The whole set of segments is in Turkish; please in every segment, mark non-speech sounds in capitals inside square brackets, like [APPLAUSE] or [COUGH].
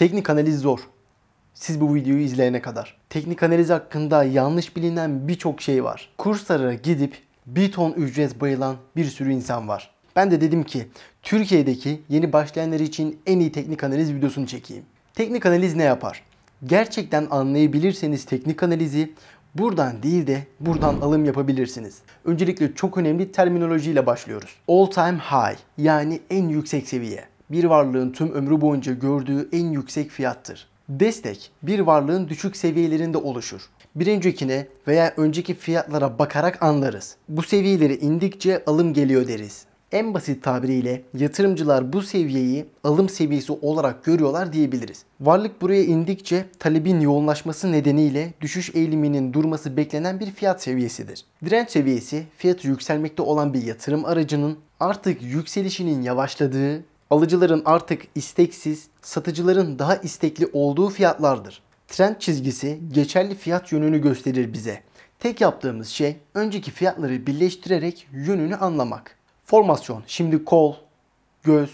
Teknik analiz zor. Siz bu videoyu izleyene kadar. Teknik analiz hakkında yanlış bilinen birçok şey var. Kurslara gidip bir ton ücret bayılan bir sürü insan var. Ben de dedim ki Türkiye'deki yeni başlayanlar için en iyi teknik analiz videosunu çekeyim. Teknik analiz ne yapar? Gerçekten anlayabilirseniz teknik analizi buradan değil de buradan alım yapabilirsiniz. Öncelikle çok önemli terminolojiyle başlıyoruz. All time high yani en yüksek seviye bir varlığın tüm ömrü boyunca gördüğü en yüksek fiyattır. Destek bir varlığın düşük seviyelerinde oluşur. Bir öncekine veya önceki fiyatlara bakarak anlarız. Bu seviyeleri indikçe alım geliyor deriz. En basit tabiriyle yatırımcılar bu seviyeyi alım seviyesi olarak görüyorlar diyebiliriz. Varlık buraya indikçe talebin yoğunlaşması nedeniyle düşüş eğiliminin durması beklenen bir fiyat seviyesidir. Direnç seviyesi fiyatı yükselmekte olan bir yatırım aracının artık yükselişinin yavaşladığı alıcıların artık isteksiz, satıcıların daha istekli olduğu fiyatlardır. Trend çizgisi geçerli fiyat yönünü gösterir bize. Tek yaptığımız şey önceki fiyatları birleştirerek yönünü anlamak. Formasyon. Şimdi kol, göz,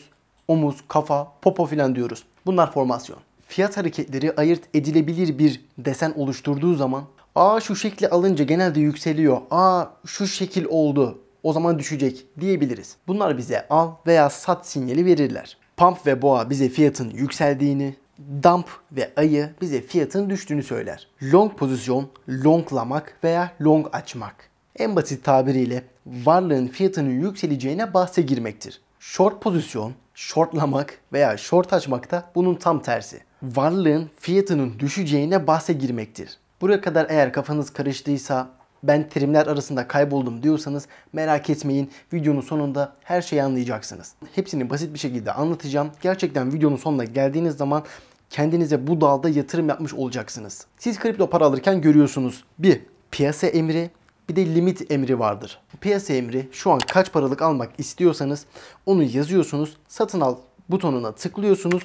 omuz, kafa, popo filan diyoruz. Bunlar formasyon. Fiyat hareketleri ayırt edilebilir bir desen oluşturduğu zaman aa şu şekli alınca genelde yükseliyor. Aa şu şekil oldu o zaman düşecek diyebiliriz. Bunlar bize al veya sat sinyali verirler. Pump ve boğa bize fiyatın yükseldiğini, dump ve ayı bize fiyatın düştüğünü söyler. Long pozisyon, longlamak veya long açmak. En basit tabiriyle varlığın fiyatının yükseleceğine bahse girmektir. Short pozisyon, shortlamak veya short açmak da bunun tam tersi. Varlığın fiyatının düşeceğine bahse girmektir. Buraya kadar eğer kafanız karıştıysa ben terimler arasında kayboldum diyorsanız merak etmeyin. Videonun sonunda her şeyi anlayacaksınız. Hepsini basit bir şekilde anlatacağım. Gerçekten videonun sonuna geldiğiniz zaman kendinize bu dalda yatırım yapmış olacaksınız. Siz kripto para alırken görüyorsunuz. Bir piyasa emri, bir de limit emri vardır. Piyasa emri şu an kaç paralık almak istiyorsanız onu yazıyorsunuz. Satın al butonuna tıklıyorsunuz.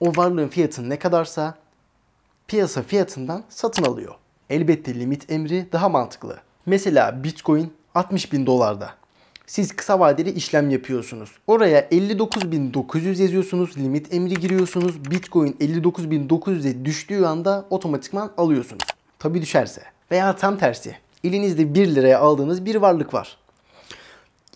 O varlığın fiyatı ne kadarsa piyasa fiyatından satın alıyor elbette limit emri daha mantıklı. Mesela Bitcoin 60 bin dolarda. Siz kısa vadeli işlem yapıyorsunuz. Oraya 59.900 yazıyorsunuz. Limit emri giriyorsunuz. Bitcoin 59.900'e düştüğü anda otomatikman alıyorsunuz. Tabi düşerse. Veya tam tersi. Elinizde 1 liraya aldığınız bir varlık var.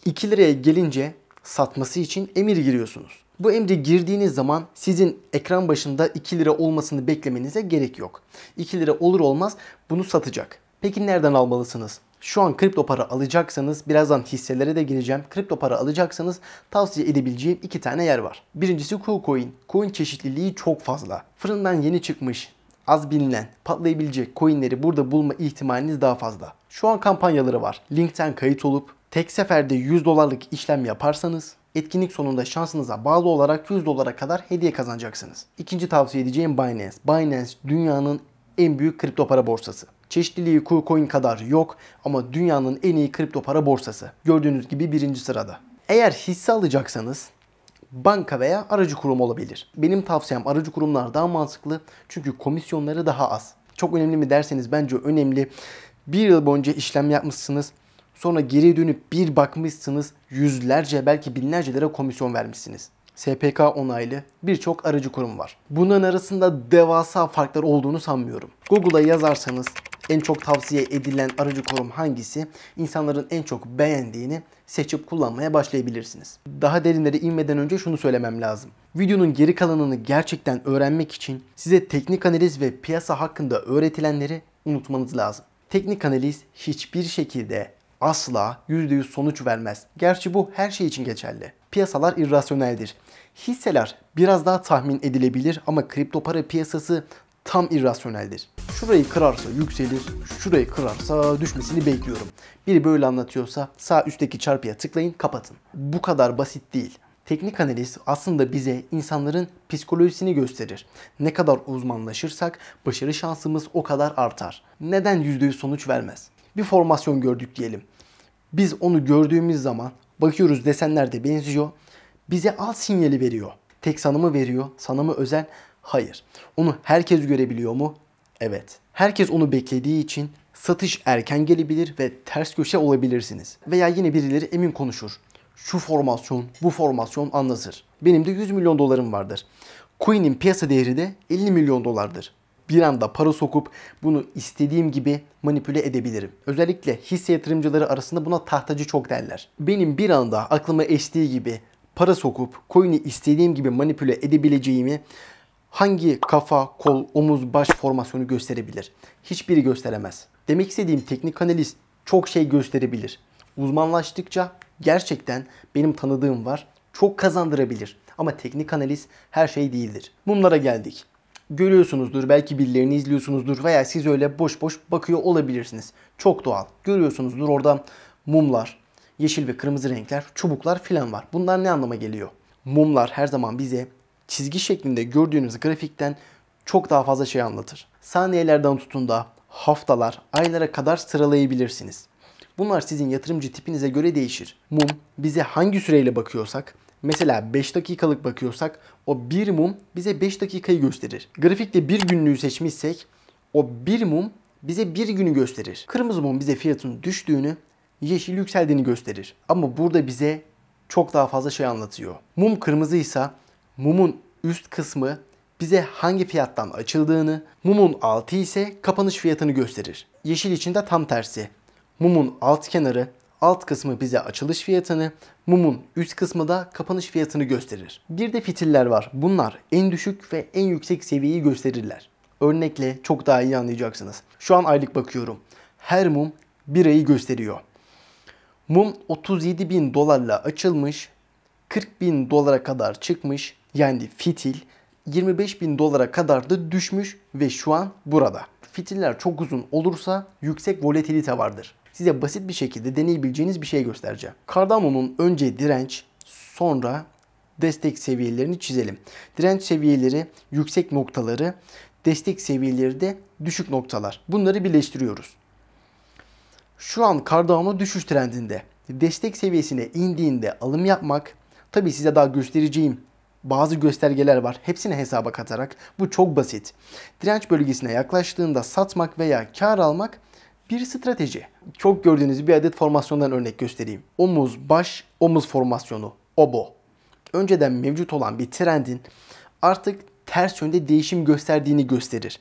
2 liraya gelince satması için emir giriyorsunuz. Bu emri girdiğiniz zaman sizin ekran başında 2 lira olmasını beklemenize gerek yok. 2 lira olur olmaz bunu satacak. Peki nereden almalısınız? Şu an kripto para alacaksanız birazdan hisselere de gireceğim. Kripto para alacaksanız tavsiye edebileceğim iki tane yer var. Birincisi KuCoin. Coin çeşitliliği çok fazla. Fırından yeni çıkmış, az bilinen, patlayabilecek coinleri burada bulma ihtimaliniz daha fazla. Şu an kampanyaları var. Linkten kayıt olup tek seferde 100 dolarlık işlem yaparsanız etkinlik sonunda şansınıza bağlı olarak 100 dolara kadar hediye kazanacaksınız. İkinci tavsiye edeceğim Binance. Binance dünyanın en büyük kripto para borsası. Çeşitliliği KuCoin kadar yok ama dünyanın en iyi kripto para borsası. Gördüğünüz gibi birinci sırada. Eğer hisse alacaksanız banka veya aracı kurum olabilir. Benim tavsiyem aracı kurumlar daha mantıklı çünkü komisyonları daha az. Çok önemli mi derseniz bence önemli. Bir yıl boyunca işlem yapmışsınız. Sonra geri dönüp bir bakmışsınız yüzlerce belki binlerce lira komisyon vermişsiniz. SPK onaylı birçok aracı kurum var. Bunların arasında devasa farklar olduğunu sanmıyorum. Google'a yazarsanız en çok tavsiye edilen aracı kurum hangisi, insanların en çok beğendiğini seçip kullanmaya başlayabilirsiniz. Daha derinlere inmeden önce şunu söylemem lazım. Videonun geri kalanını gerçekten öğrenmek için size teknik analiz ve piyasa hakkında öğretilenleri unutmanız lazım. Teknik analiz hiçbir şekilde asla %100 sonuç vermez. Gerçi bu her şey için geçerli. Piyasalar irrasyoneldir. Hisseler biraz daha tahmin edilebilir ama kripto para piyasası tam irrasyoneldir. Şurayı kırarsa yükselir, şurayı kırarsa düşmesini bekliyorum. Biri böyle anlatıyorsa sağ üstteki çarpıya tıklayın, kapatın. Bu kadar basit değil. Teknik analiz aslında bize insanların psikolojisini gösterir. Ne kadar uzmanlaşırsak başarı şansımız o kadar artar. Neden %100 sonuç vermez? Bir formasyon gördük diyelim. Biz onu gördüğümüz zaman bakıyoruz desenler de benziyor. Bize al sinyali veriyor. Tek sanımı veriyor. Sanımı özel. Hayır. Onu herkes görebiliyor mu? Evet. Herkes onu beklediği için satış erken gelebilir ve ters köşe olabilirsiniz. Veya yine birileri emin konuşur. Şu formasyon, bu formasyon anlatır. Benim de 100 milyon dolarım vardır. Coin'in piyasa değeri de 50 milyon dolardır bir anda para sokup bunu istediğim gibi manipüle edebilirim. Özellikle hisse yatırımcıları arasında buna tahtacı çok derler. Benim bir anda aklıma eştiği gibi para sokup coin'i istediğim gibi manipüle edebileceğimi hangi kafa, kol, omuz, baş formasyonu gösterebilir? Hiçbiri gösteremez. Demek istediğim teknik analiz çok şey gösterebilir. Uzmanlaştıkça gerçekten benim tanıdığım var. Çok kazandırabilir. Ama teknik analiz her şey değildir. Bunlara geldik görüyorsunuzdur. Belki birilerini izliyorsunuzdur veya siz öyle boş boş bakıyor olabilirsiniz. Çok doğal. Görüyorsunuzdur orada mumlar, yeşil ve kırmızı renkler, çubuklar filan var. Bunlar ne anlama geliyor? Mumlar her zaman bize çizgi şeklinde gördüğünüz grafikten çok daha fazla şey anlatır. Saniyelerden tutun da haftalar, aylara kadar sıralayabilirsiniz. Bunlar sizin yatırımcı tipinize göre değişir. Mum bize hangi süreyle bakıyorsak Mesela 5 dakikalık bakıyorsak o 1 mum bize 5 dakikayı gösterir. Grafikte 1 günlüğü seçmişsek o 1 mum bize 1 günü gösterir. Kırmızı mum bize fiyatın düştüğünü, yeşil yükseldiğini gösterir. Ama burada bize çok daha fazla şey anlatıyor. Mum kırmızıysa mumun üst kısmı bize hangi fiyattan açıldığını, mumun altı ise kapanış fiyatını gösterir. Yeşil için de tam tersi. Mumun alt kenarı alt kısmı bize açılış fiyatını, mumun üst kısmı da kapanış fiyatını gösterir. Bir de fitiller var. Bunlar en düşük ve en yüksek seviyeyi gösterirler. Örnekle çok daha iyi anlayacaksınız. Şu an aylık bakıyorum. Her mum bir ayı gösteriyor. Mum 37 bin dolarla açılmış, 40 bin dolara kadar çıkmış yani fitil 25 bin dolara kadar da düşmüş ve şu an burada. Fitiller çok uzun olursa yüksek volatilite vardır size basit bir şekilde deneyebileceğiniz bir şey göstereceğim. Kardamonun önce direnç, sonra destek seviyelerini çizelim. Direnç seviyeleri yüksek noktaları, destek seviyeleri de düşük noktalar. Bunları birleştiriyoruz. Şu an Cardano düşüş trendinde. Destek seviyesine indiğinde alım yapmak, tabi size daha göstereceğim bazı göstergeler var. Hepsini hesaba katarak bu çok basit. Direnç bölgesine yaklaştığında satmak veya kar almak bir strateji. Çok gördüğünüz bir adet formasyondan örnek göstereyim. Omuz, baş, omuz formasyonu. Obo. Önceden mevcut olan bir trendin artık ters yönde değişim gösterdiğini gösterir.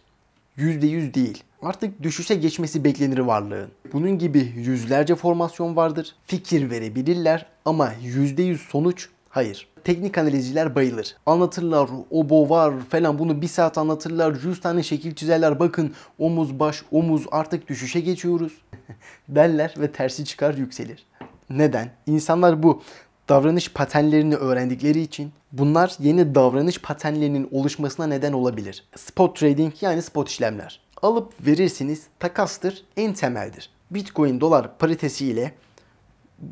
%100 değil. Artık düşüşe geçmesi beklenir varlığın. Bunun gibi yüzlerce formasyon vardır. Fikir verebilirler ama %100 sonuç Hayır. Teknik analizciler bayılır. Anlatırlar obo var falan bunu bir saat anlatırlar. 100 tane şekil çizerler. Bakın omuz baş omuz artık düşüşe geçiyoruz [LAUGHS] derler ve tersi çıkar yükselir. Neden? İnsanlar bu davranış patenlerini öğrendikleri için bunlar yeni davranış patenlerinin oluşmasına neden olabilir. Spot trading yani spot işlemler. Alıp verirsiniz takastır en temeldir. Bitcoin dolar paritesi ile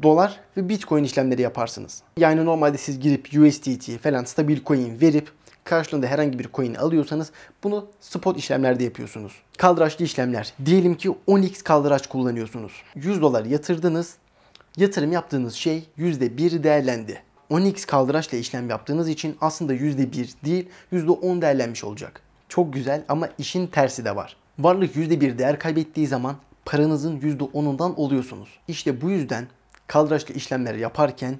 dolar ve bitcoin işlemleri yaparsınız. Yani normalde siz girip USDT falan stabil coin verip karşılığında herhangi bir coin alıyorsanız bunu spot işlemlerde yapıyorsunuz. Kaldıraçlı işlemler. Diyelim ki 10x kaldıraç kullanıyorsunuz. 100 dolar yatırdınız. Yatırım yaptığınız şey %1 değerlendi. 10x kaldıraçla işlem yaptığınız için aslında %1 değil %10 değerlenmiş olacak. Çok güzel ama işin tersi de var. Varlık %1 değer kaybettiği zaman paranızın %10'undan oluyorsunuz. İşte bu yüzden kaldıraçlı işlemler yaparken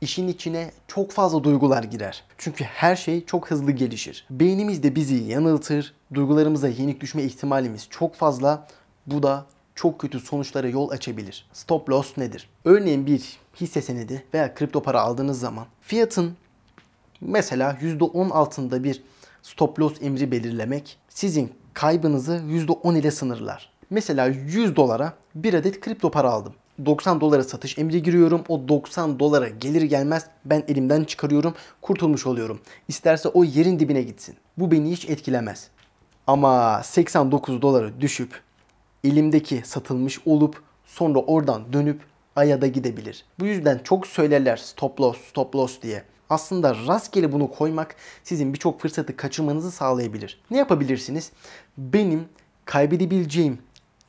işin içine çok fazla duygular girer. Çünkü her şey çok hızlı gelişir. Beynimiz de bizi yanıltır, duygularımıza yenik düşme ihtimalimiz çok fazla. Bu da çok kötü sonuçlara yol açabilir. Stop loss nedir? Örneğin bir hisse senedi veya kripto para aldığınız zaman fiyatın mesela %10 altında bir stop loss emri belirlemek sizin kaybınızı %10 ile sınırlar. Mesela 100 dolara bir adet kripto para aldım. 90 dolara satış emri giriyorum. O 90 dolara gelir gelmez ben elimden çıkarıyorum. Kurtulmuş oluyorum. İsterse o yerin dibine gitsin. Bu beni hiç etkilemez. Ama 89 dolara düşüp elimdeki satılmış olup sonra oradan dönüp aya da gidebilir. Bu yüzden çok söylerler stop loss stop loss diye. Aslında rastgele bunu koymak sizin birçok fırsatı kaçırmanızı sağlayabilir. Ne yapabilirsiniz? Benim kaybedebileceğim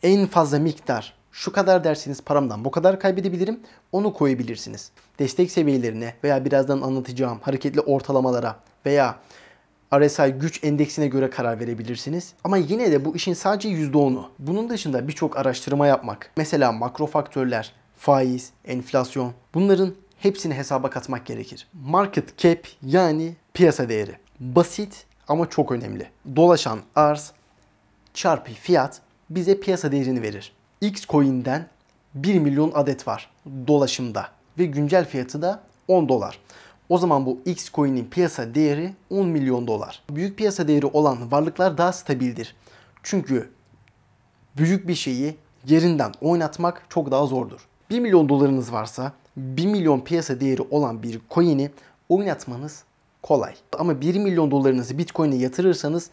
en fazla miktar şu kadar derseniz paramdan bu kadar kaybedebilirim onu koyabilirsiniz. Destek seviyelerine veya birazdan anlatacağım hareketli ortalamalara veya RSI güç endeksine göre karar verebilirsiniz. Ama yine de bu işin sadece %10'u. Bunun dışında birçok araştırma yapmak, mesela makro faktörler, faiz, enflasyon bunların hepsini hesaba katmak gerekir. Market cap yani piyasa değeri. Basit ama çok önemli. Dolaşan arz çarpı fiyat bize piyasa değerini verir. X coin'den 1 milyon adet var dolaşımda ve güncel fiyatı da 10 dolar. O zaman bu X coin'in piyasa değeri 10 milyon dolar. Büyük piyasa değeri olan varlıklar daha stabildir. Çünkü büyük bir şeyi yerinden oynatmak çok daha zordur. 1 milyon dolarınız varsa 1 milyon piyasa değeri olan bir coin'i oynatmanız kolay. Ama 1 milyon dolarınızı Bitcoin'e yatırırsanız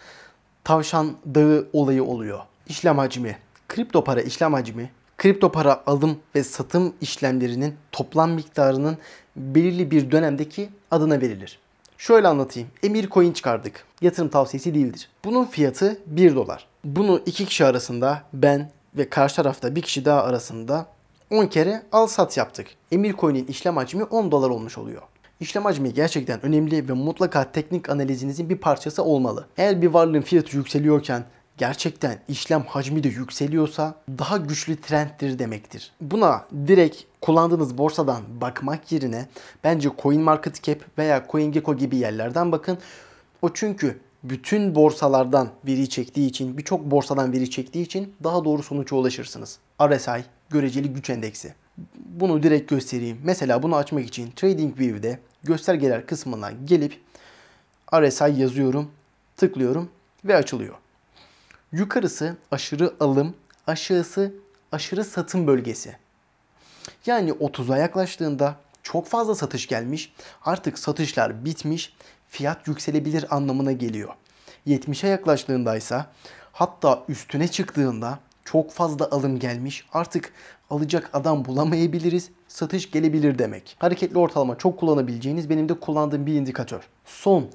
tavşan dağı olayı oluyor. İşlem hacmi Kripto para işlem hacmi, kripto para alım ve satım işlemlerinin toplam miktarının belirli bir dönemdeki adına verilir. Şöyle anlatayım. Emir coin çıkardık. Yatırım tavsiyesi değildir. Bunun fiyatı 1 dolar. Bunu iki kişi arasında ben ve karşı tarafta bir kişi daha arasında 10 kere al sat yaptık. Emir coin'in işlem hacmi 10 dolar olmuş oluyor. İşlem hacmi gerçekten önemli ve mutlaka teknik analizinizin bir parçası olmalı. Eğer bir varlığın fiyatı yükseliyorken gerçekten işlem hacmi de yükseliyorsa daha güçlü trenddir demektir. Buna direkt kullandığınız borsadan bakmak yerine bence CoinMarketCap veya CoinGecko gibi yerlerden bakın. O çünkü bütün borsalardan veri çektiği için, birçok borsadan veri çektiği için daha doğru sonuca ulaşırsınız. RSI, göreceli güç endeksi. Bunu direkt göstereyim. Mesela bunu açmak için TradingView'de göstergeler kısmına gelip RSI yazıyorum, tıklıyorum ve açılıyor. Yukarısı aşırı alım, aşağısı aşırı satım bölgesi. Yani 30'a yaklaştığında çok fazla satış gelmiş, artık satışlar bitmiş, fiyat yükselebilir anlamına geliyor. 70'e yaklaştığında ise hatta üstüne çıktığında çok fazla alım gelmiş, artık alacak adam bulamayabiliriz, satış gelebilir demek. Hareketli ortalama çok kullanabileceğiniz benim de kullandığım bir indikatör. Son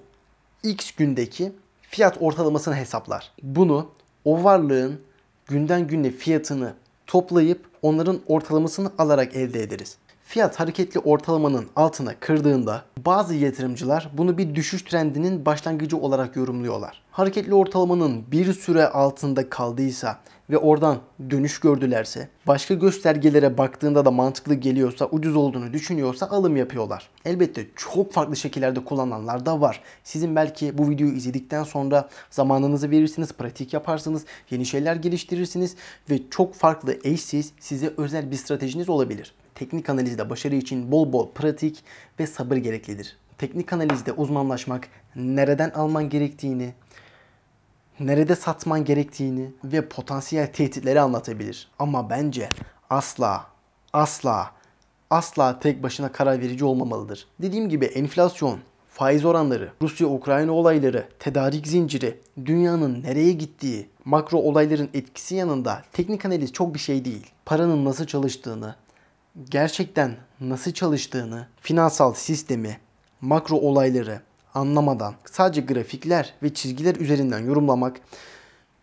X gündeki fiyat ortalamasını hesaplar. Bunu o varlığın günden güne fiyatını toplayıp onların ortalamasını alarak elde ederiz. Fiyat hareketli ortalamanın altına kırdığında bazı yatırımcılar bunu bir düşüş trendinin başlangıcı olarak yorumluyorlar hareketli ortalamanın bir süre altında kaldıysa ve oradan dönüş gördülerse, başka göstergelere baktığında da mantıklı geliyorsa, ucuz olduğunu düşünüyorsa alım yapıyorlar. Elbette çok farklı şekillerde kullananlar da var. Sizin belki bu videoyu izledikten sonra zamanınızı verirsiniz, pratik yaparsınız, yeni şeyler geliştirirsiniz ve çok farklı eşsiz size özel bir stratejiniz olabilir. Teknik analizde başarı için bol bol pratik ve sabır gereklidir. Teknik analizde uzmanlaşmak, nereden alman gerektiğini, nerede satman gerektiğini ve potansiyel tehditleri anlatabilir. Ama bence asla, asla, asla tek başına karar verici olmamalıdır. Dediğim gibi enflasyon, faiz oranları, Rusya-Ukrayna olayları, tedarik zinciri, dünyanın nereye gittiği, makro olayların etkisi yanında teknik analiz çok bir şey değil. Paranın nasıl çalıştığını, gerçekten nasıl çalıştığını, finansal sistemi, makro olayları, anlamadan, sadece grafikler ve çizgiler üzerinden yorumlamak,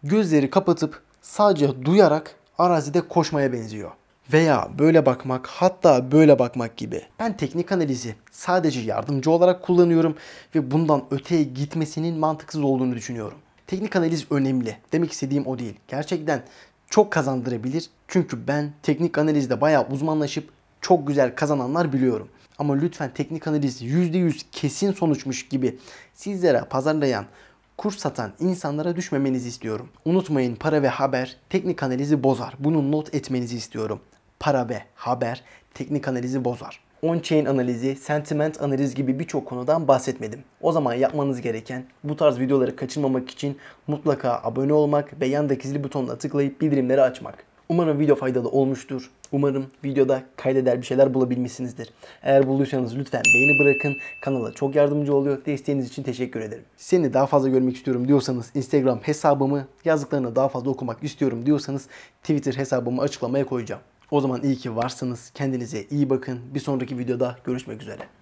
gözleri kapatıp sadece duyarak arazide koşmaya benziyor. Veya böyle bakmak, hatta böyle bakmak gibi. Ben teknik analizi sadece yardımcı olarak kullanıyorum ve bundan öteye gitmesinin mantıksız olduğunu düşünüyorum. Teknik analiz önemli. Demek istediğim o değil. Gerçekten çok kazandırabilir. Çünkü ben teknik analizde bayağı uzmanlaşıp çok güzel kazananlar biliyorum. Ama lütfen teknik analiz %100 kesin sonuçmuş gibi sizlere pazarlayan, kurs satan insanlara düşmemenizi istiyorum. Unutmayın para ve haber teknik analizi bozar. Bunu not etmenizi istiyorum. Para ve haber teknik analizi bozar. On-chain analizi, sentiment analiz gibi birçok konudan bahsetmedim. O zaman yapmanız gereken bu tarz videoları kaçırmamak için mutlaka abone olmak ve yandaki zil butonuna tıklayıp bildirimleri açmak. Umarım video faydalı olmuştur. Umarım videoda kaydeder bir şeyler bulabilmişsinizdir. Eğer bulduysanız lütfen beğeni bırakın. Kanala çok yardımcı oluyor. Desteğiniz için teşekkür ederim. Seni daha fazla görmek istiyorum diyorsanız Instagram hesabımı yazdıklarını daha fazla okumak istiyorum diyorsanız Twitter hesabımı açıklamaya koyacağım. O zaman iyi ki varsınız. Kendinize iyi bakın. Bir sonraki videoda görüşmek üzere.